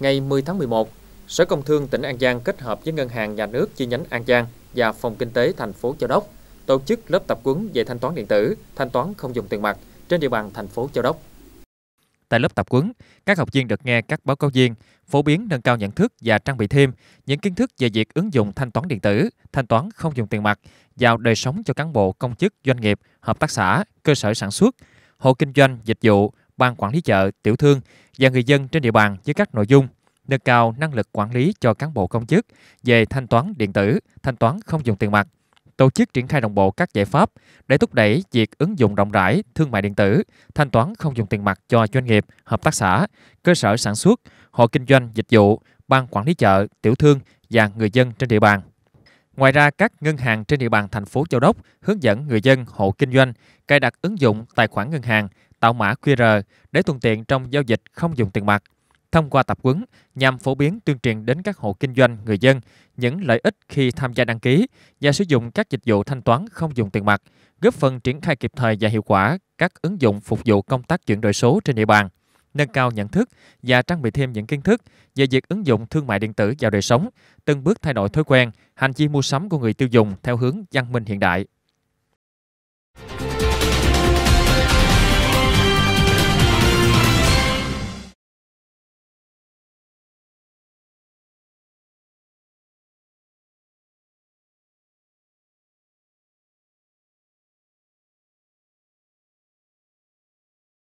ngày 10 tháng 11, Sở Công Thương tỉnh An Giang kết hợp với Ngân hàng Nhà nước chi nhánh An Giang và Phòng Kinh tế thành phố Châu Đốc tổ chức lớp tập huấn về thanh toán điện tử, thanh toán không dùng tiền mặt trên địa bàn thành phố Châu Đốc. Tại lớp tập huấn, các học viên được nghe các báo cáo viên phổ biến nâng cao nhận thức và trang bị thêm những kiến thức về việc ứng dụng thanh toán điện tử, thanh toán không dùng tiền mặt vào đời sống cho cán bộ, công chức, doanh nghiệp, hợp tác xã, cơ sở sản xuất, hộ kinh doanh, dịch vụ, ban quản lý chợ, tiểu thương và người dân trên địa bàn với các nội dung nâng cao năng lực quản lý cho cán bộ công chức về thanh toán điện tử, thanh toán không dùng tiền mặt, tổ chức triển khai đồng bộ các giải pháp để thúc đẩy việc ứng dụng rộng rãi thương mại điện tử, thanh toán không dùng tiền mặt cho doanh nghiệp, hợp tác xã, cơ sở sản xuất, hộ kinh doanh dịch vụ, ban quản lý chợ, tiểu thương và người dân trên địa bàn. Ngoài ra, các ngân hàng trên địa bàn thành phố Châu Đốc hướng dẫn người dân hộ kinh doanh cài đặt ứng dụng tài khoản ngân hàng tạo mã QR để thuận tiện trong giao dịch không dùng tiền mặt. Thông qua tập huấn nhằm phổ biến tuyên truyền đến các hộ kinh doanh, người dân những lợi ích khi tham gia đăng ký và sử dụng các dịch vụ thanh toán không dùng tiền mặt, góp phần triển khai kịp thời và hiệu quả các ứng dụng phục vụ công tác chuyển đổi số trên địa bàn nâng cao nhận thức và trang bị thêm những kiến thức về việc ứng dụng thương mại điện tử vào đời sống, từng bước thay đổi thói quen, hành vi mua sắm của người tiêu dùng theo hướng văn minh hiện đại.